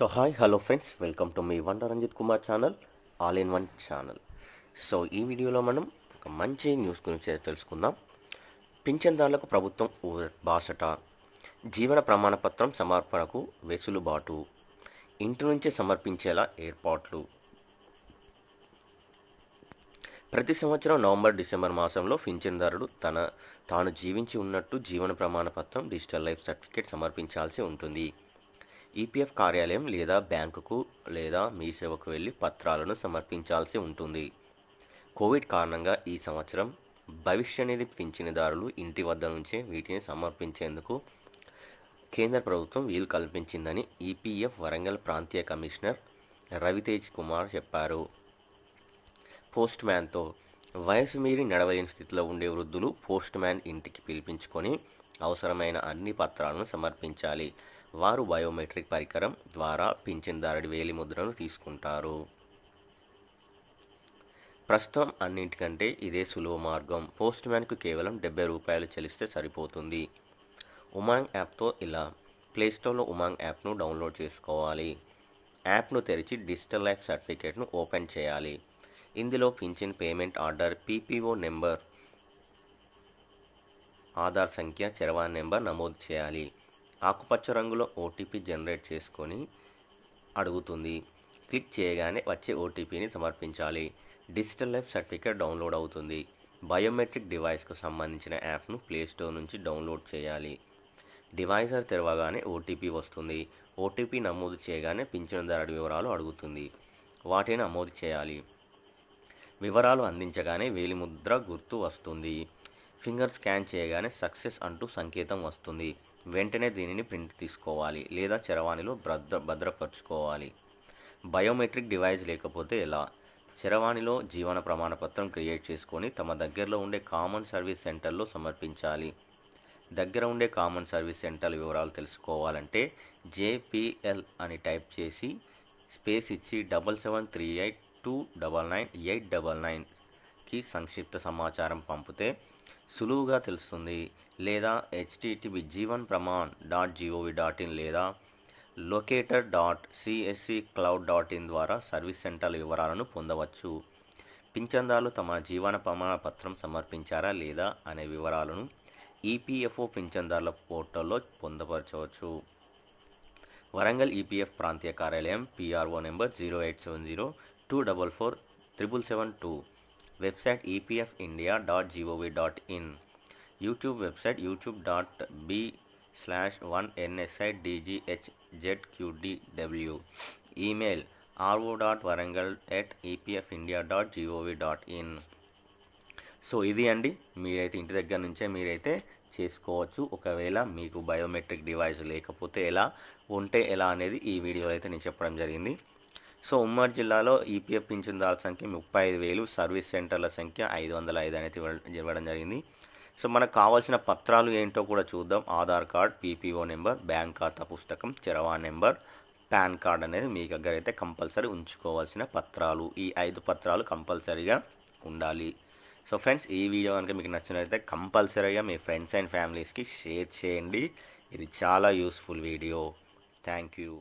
so hi hello friends welcome to మీ వంట Ranjit Kumar channel all in one channel so ఈ వీడియోలో మనం ఒక మంచి న్యూస్ గురించి తెలుసుకుందాం పింఛన్దారులకు ప్రభుత్వం బాసట జీవన ప్రమాణపత్రం సమర్పణకు వెసులుబాటు ఇంటి నుంచే సమర్పించేలా ఏర్పాట్లు ప్రతి సంవత్సరం నవంబర్ డిసెంబర్ మాసంలో పింఛన్దారుడు తన తాను జీవించి ఉన్నట్టు జీవన ప్రమాణపత్రం డిజిటల్ లైఫ్ సర్టిఫికేట్ సమర్పించాల్సి ఉంటుంది ఈపీఎఫ్ కార్యాలయం లేదా బ్యాంకుకు లేదా మీ సేవకు వెళ్ళి పత్రాలను సమర్పించాల్సి ఉంటుంది కోవిడ్ కారణంగా ఈ సంవత్సరం భవిష్య నిధి పింఛనిదారులు ఇంటి వద్ద నుంచే వీటిని సమర్పించేందుకు కేంద్ర ప్రభుత్వం వీలు కల్పించిందని ఈపీఎఫ్ వరంగల్ ప్రాంతీయ కమిషనర్ రవితేజ్ కుమార్ చెప్పారు పోస్ట్ మ్యాన్తో వయసు మీరి నడవలేని స్థితిలో ఉండే వృద్ధులు పోస్ట్ మ్యాన్ ఇంటికి పిలిపించుకొని అవసరమైన అన్ని పత్రాలను సమర్పించాలి వారు బయోమెట్రిక్ పరికరం ద్వారా పింఛన్దారుడి వేలి ముద్రను తీసుకుంటారు ప్రస్తుతం అన్నింటికంటే ఇదే సులువ మార్గం పోస్ట్ మ్యాన్కు కేవలం డెబ్బై రూపాయలు చెల్లిస్తే సరిపోతుంది ఉమాంగ్ యాప్తో ఇలా ప్లేస్టోర్లో ఉమాంగ్ యాప్ను డౌన్లోడ్ చేసుకోవాలి యాప్ను తెరిచి డిజిటల్ లైఫ్ సర్టిఫికేట్ను ఓపెన్ చేయాలి ఇందులో పింఛన్ payment order PPO number Aadhaar సంఖ్య చరవాణి నెంబర్ నమోదు చేయాలి ఆకుపచ్చ రంగులో ఓటీపీ జనరేట్ చేసుకొని అడుగుతుంది క్లిక్ చేయగానే వచ్చే ఓటీపీని సమర్పించాలి డిజిటల్ లైఫ్ సర్టిఫికేట్ డౌన్లోడ్ అవుతుంది బయోమెట్రిక్ డివైస్కు సంబంధించిన యాప్ను ప్లేస్టోర్ నుంచి డౌన్లోడ్ చేయాలి డివైజర్ తెరవగానే ఓటీపీ వస్తుంది ఓటీపీ నమోదు చేయగానే పింఛనుదారుడి వివరాలు అడుగుతుంది వాటిని నమోదు చేయాలి వివరాలు అందించగానే వేలిముద్ర గుర్తు వస్తుంది ఫింగర్ స్కాన్ చేయగానే సక్సెస్ అంటూ సంకేతం వస్తుంది వెంటనే దీనిని ప్రింట్ తీసుకోవాలి లేదా చరవాణిలో భద్ర భద్రపరచుకోవాలి బయోమెట్రిక్ డివైస్ లేకపోతే ఎలా చరవాణిలో జీవన ప్రమాణపత్రం క్రియేట్ చేసుకొని తమ దగ్గరలో ఉండే కామన్ సర్వీస్ సెంటర్లో సమర్పించాలి దగ్గర ఉండే కామన్ సర్వీస్ సెంటర్ వివరాలు తెలుసుకోవాలంటే జేపీఎల్ అని టైప్ చేసి స్పేస్ ఇచ్చి double seven three eight two double nine eight double నైన్కి సంక్షిప్త సమాచారం పంపితే సులువుగా తెలుస్తుంది లేదా HTTP Jeevan Pramaan dot G O V dot in లేదా locator dot CSC cloud dot in ద్వారా సర్వీస్ సెంటర్ల వివరాలను పొందవచ్చు పింఛందారులు తమ జీవన ప్రమాణ పత్రం సమర్పించారా లేదా అనే వివరాలను ఈపీఎఫ్ఓ e పింఛందారుల పోర్టల్లో పొందపరచవచ్చు వరంగల్ ఈపీఎఫ్ e ప్రాంతీయ కార్యాలయం PRO number zero eight seven zero two double four triple seven two website EPF India dot G O V dot in YouTube website YouTube dot B slash one NSI DGH Z QDW email RO dot Warangal at EPF India dot G O V dot in so ఇది అండి మీరైతే ఇంటి దగ్గర నుంచే మీరైతే చేసుకోవచ్చు ఒకవేళ మీకు బయోమెట్రిక్ డివైస్ లేకపోతే ఎలా ఉంటే ఎలా అనేది ఈ వీడియోలో అయితే నేను చెప్పడం జరిగింది సో ఉమ్మడి జిల్లాలో ఈపీఎఫ్ పింఛన్దారుల సంఖ్య ముప్పై ఐదు వేలు సర్వీస్ సెంటర్ల సంఖ్య ఐదు వందల ఐదు అనేది ఇవ్వడం జరిగింది సో మనకు కావాల్సిన పత్రాలు ఏంటో కూడా చూద్దాం Aadhaar card PPO number bank ఖాతా పుస్తకం చరవా నెంబర్ పాన్ కార్డ్ అనేది మీ దగ్గర అయితే కంపల్సరీ ఉంచుకోవాల్సిన పత్రాలు ఈ ఐదు పత్రాలు కంపల్సరీగా ఉండాలి సో ఫ్రెండ్స్ ఈ వీడియో కనుక మీకు నచ్చినట్లయితే కంపల్సరీగా మీ ఫ్రెండ్స్ అండ్ ఫ్యామిలీస్కి షేర్ చేయండి ఇది చాలా యూస్ఫుల్ వీడియో థ్యాంక్ యూ